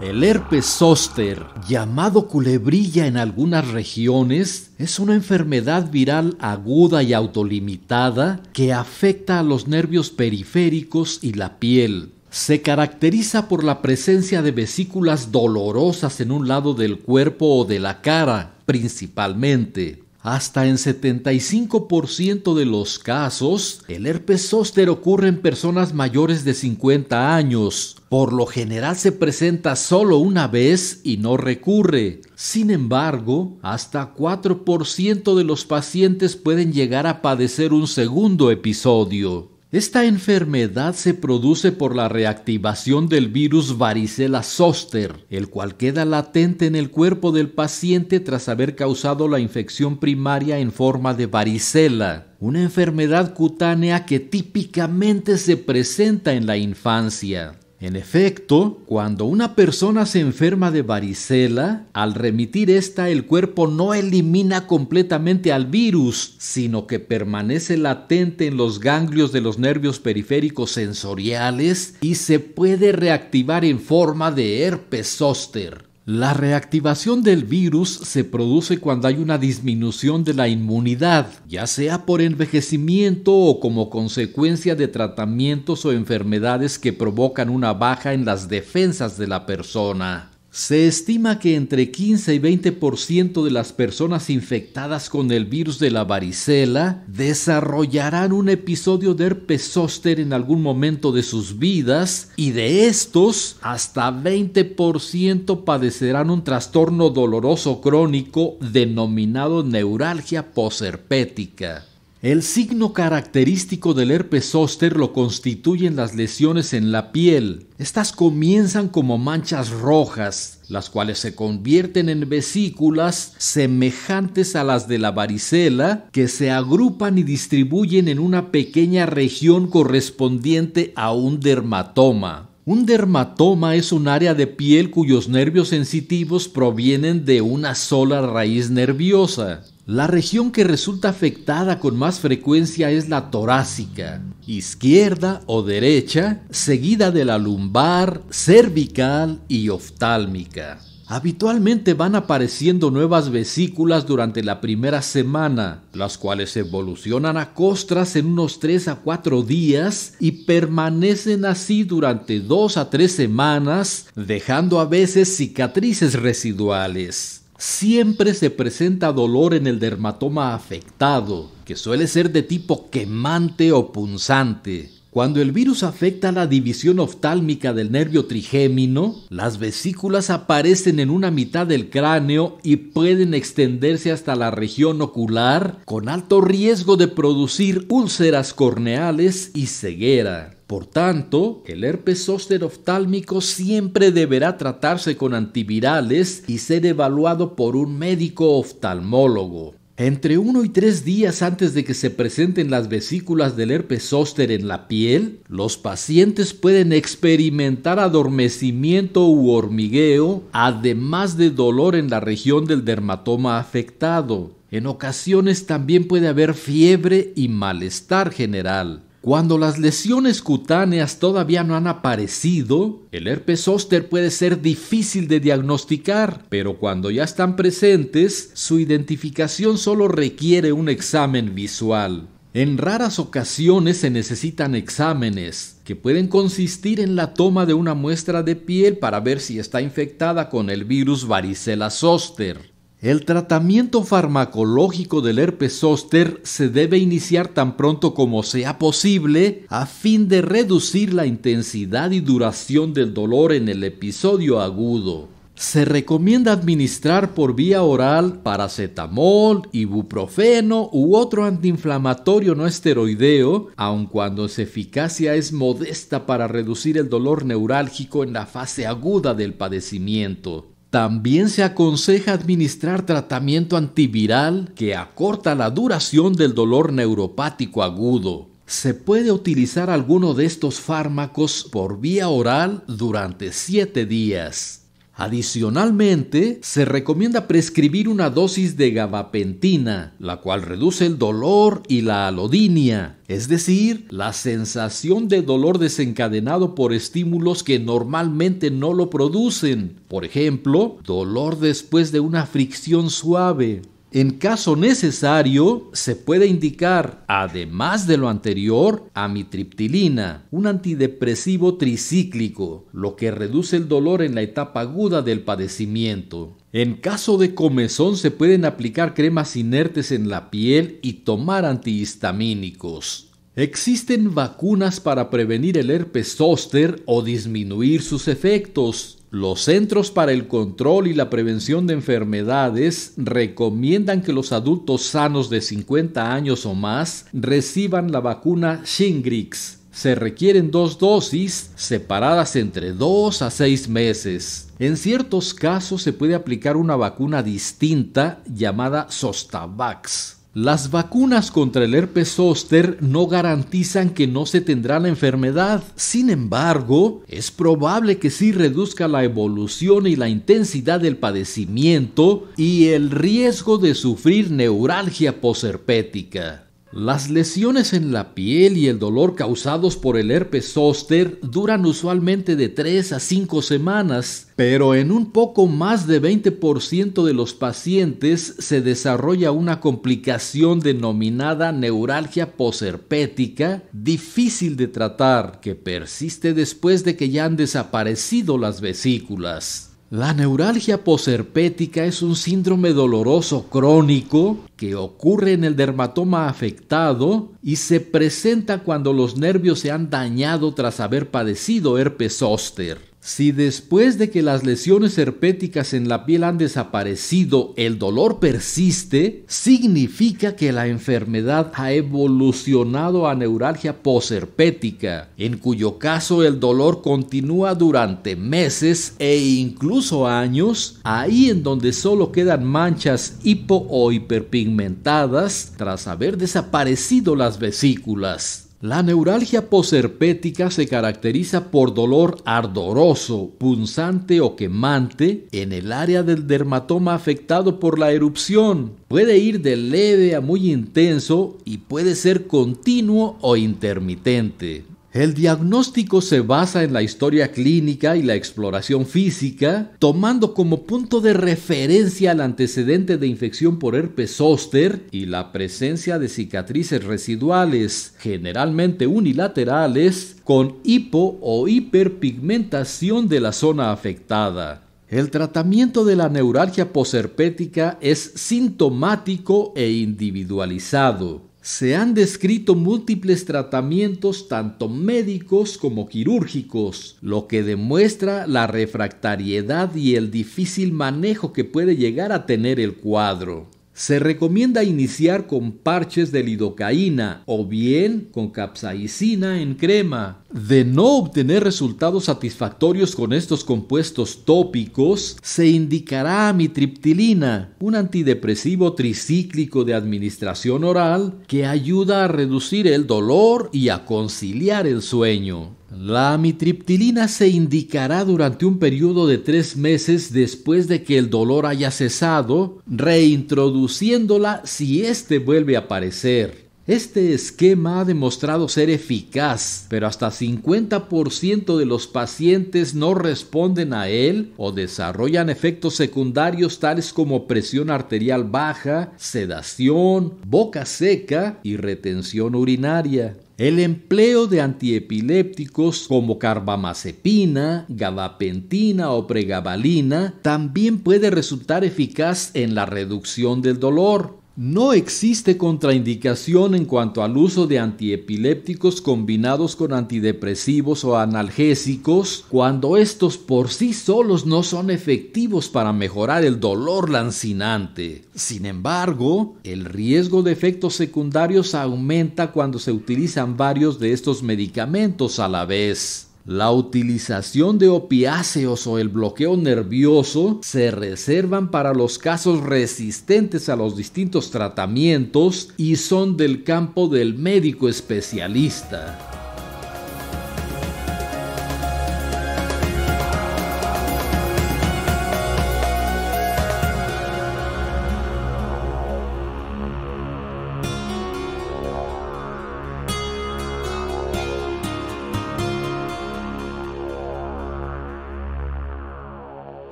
El herpes zóster, llamado culebrilla en algunas regiones, es una enfermedad viral aguda y autolimitada que afecta a los nervios periféricos y la piel. Se caracteriza por la presencia de vesículas dolorosas en un lado del cuerpo o de la cara, principalmente. Hasta en 75% de los casos, el herpes zóster ocurre en personas mayores de 50 años. Por lo general se presenta solo una vez y no recurre. Sin embargo, hasta 4% de los pacientes pueden llegar a padecer un segundo episodio. Esta enfermedad se produce por la reactivación del virus varicela zoster, el cual queda latente en el cuerpo del paciente tras haber causado la infección primaria en forma de varicela, una enfermedad cutánea que típicamente se presenta en la infancia. En efecto, cuando una persona se enferma de varicela, al remitir esta el cuerpo no elimina completamente al virus, sino que permanece latente en los ganglios de los nervios periféricos sensoriales y se puede reactivar en forma de herpes zóster. La reactivación del virus se produce cuando hay una disminución de la inmunidad, ya sea por envejecimiento o como consecuencia de tratamientos o enfermedades que provocan una baja en las defensas de la persona. Se estima que entre 15 y 20% de las personas infectadas con el virus de la varicela desarrollarán un episodio de herpes zóster en algún momento de sus vidas y de estos hasta 20% padecerán un trastorno doloroso crónico denominado neuralgia posherpética. El signo característico del herpes zóster lo constituyen las lesiones en la piel. Estas comienzan como manchas rojas, las cuales se convierten en vesículas semejantes a las de la varicela, que se agrupan y distribuyen en una pequeña región correspondiente a un dermatoma. Un dermatoma es un área de piel cuyos nervios sensitivos provienen de una sola raíz nerviosa. La región que resulta afectada con más frecuencia es la torácica, izquierda o derecha, seguida de la lumbar, cervical y oftálmica. Habitualmente van apareciendo nuevas vesículas durante la primera semana, las cuales evolucionan a costras en unos 3 a 4 días y permanecen así durante 2 a 3 semanas, dejando a veces cicatrices residuales. Siempre se presenta dolor en el dermatoma afectado, que suele ser de tipo quemante o punzante. Cuando el virus afecta la división oftálmica del nervio trigémino, las vesículas aparecen en una mitad del cráneo y pueden extenderse hasta la región ocular, con alto riesgo de producir úlceras corneales y ceguera. Por tanto, el herpes zóster oftálmico siempre deberá tratarse con antivirales y ser evaluado por un médico oftalmólogo. Entre uno y tres días antes de que se presenten las vesículas del herpes zóster en la piel, los pacientes pueden experimentar adormecimiento u hormigueo, además de dolor en la región del dermatoma afectado. En ocasiones también puede haber fiebre y malestar general. Cuando las lesiones cutáneas todavía no han aparecido, el herpes zóster puede ser difícil de diagnosticar, pero cuando ya están presentes, su identificación solo requiere un examen visual. En raras ocasiones se necesitan exámenes, que pueden consistir en la toma de una muestra de piel para ver si está infectada con el virus varicela zoster. El tratamiento farmacológico del herpes zóster se debe iniciar tan pronto como sea posible a fin de reducir la intensidad y duración del dolor en el episodio agudo. Se recomienda administrar por vía oral paracetamol, ibuprofeno u otro antiinflamatorio no esteroideo, aun cuando su eficacia es modesta para reducir el dolor neurálgico en la fase aguda del padecimiento. También se aconseja administrar tratamiento antiviral que acorta la duración del dolor neuropático agudo. Se puede utilizar alguno de estos fármacos por vía oral durante 7 días. Adicionalmente, se recomienda prescribir una dosis de gabapentina, la cual reduce el dolor y la alodinia, es decir, la sensación de dolor desencadenado por estímulos que normalmente no lo producen, por ejemplo, dolor después de una fricción suave, en caso necesario, se puede indicar, además de lo anterior, amitriptilina, un antidepresivo tricíclico, lo que reduce el dolor en la etapa aguda del padecimiento. En caso de comezón se pueden aplicar cremas inertes en la piel y tomar antihistamínicos. Existen vacunas para prevenir el herpes zóster o disminuir sus efectos. Los Centros para el Control y la Prevención de Enfermedades recomiendan que los adultos sanos de 50 años o más reciban la vacuna Shingrix. Se requieren dos dosis separadas entre 2 a 6 meses. En ciertos casos se puede aplicar una vacuna distinta llamada Sostavax las vacunas contra el herpes zóster no garantizan que no se tendrá la enfermedad, sin embargo, es probable que sí reduzca la evolución y la intensidad del padecimiento y el riesgo de sufrir neuralgia posherpética. Las lesiones en la piel y el dolor causados por el herpes zóster duran usualmente de 3 a 5 semanas, pero en un poco más de 20% de los pacientes se desarrolla una complicación denominada neuralgia posherpética, difícil de tratar, que persiste después de que ya han desaparecido las vesículas. La neuralgia posherpética es un síndrome doloroso crónico que ocurre en el dermatoma afectado y se presenta cuando los nervios se han dañado tras haber padecido herpes zóster. Si después de que las lesiones herpéticas en la piel han desaparecido, el dolor persiste, significa que la enfermedad ha evolucionado a neuralgia posherpética, en cuyo caso el dolor continúa durante meses e incluso años, ahí en donde solo quedan manchas hipo o hiperpigmentadas tras haber desaparecido las vesículas. La neuralgia poserpética se caracteriza por dolor ardoroso, punzante o quemante en el área del dermatoma afectado por la erupción. Puede ir de leve a muy intenso y puede ser continuo o intermitente. El diagnóstico se basa en la historia clínica y la exploración física, tomando como punto de referencia el antecedente de infección por herpes zóster y la presencia de cicatrices residuales, generalmente unilaterales, con hipo o hiperpigmentación de la zona afectada. El tratamiento de la neuralgia posherpética es sintomático e individualizado se han descrito múltiples tratamientos tanto médicos como quirúrgicos, lo que demuestra la refractariedad y el difícil manejo que puede llegar a tener el cuadro. Se recomienda iniciar con parches de lidocaína o bien con capsaicina en crema. De no obtener resultados satisfactorios con estos compuestos tópicos, se indicará amitriptilina, un antidepresivo tricíclico de administración oral que ayuda a reducir el dolor y a conciliar el sueño. La amitriptilina se indicará durante un periodo de tres meses después de que el dolor haya cesado, reintroduciéndola si éste vuelve a aparecer. Este esquema ha demostrado ser eficaz, pero hasta 50% de los pacientes no responden a él o desarrollan efectos secundarios tales como presión arterial baja, sedación, boca seca y retención urinaria. El empleo de antiepilépticos como carbamazepina, gabapentina o pregabalina también puede resultar eficaz en la reducción del dolor. No existe contraindicación en cuanto al uso de antiepilépticos combinados con antidepresivos o analgésicos cuando estos por sí solos no son efectivos para mejorar el dolor lancinante. Sin embargo, el riesgo de efectos secundarios aumenta cuando se utilizan varios de estos medicamentos a la vez. La utilización de opiáceos o el bloqueo nervioso se reservan para los casos resistentes a los distintos tratamientos y son del campo del médico especialista.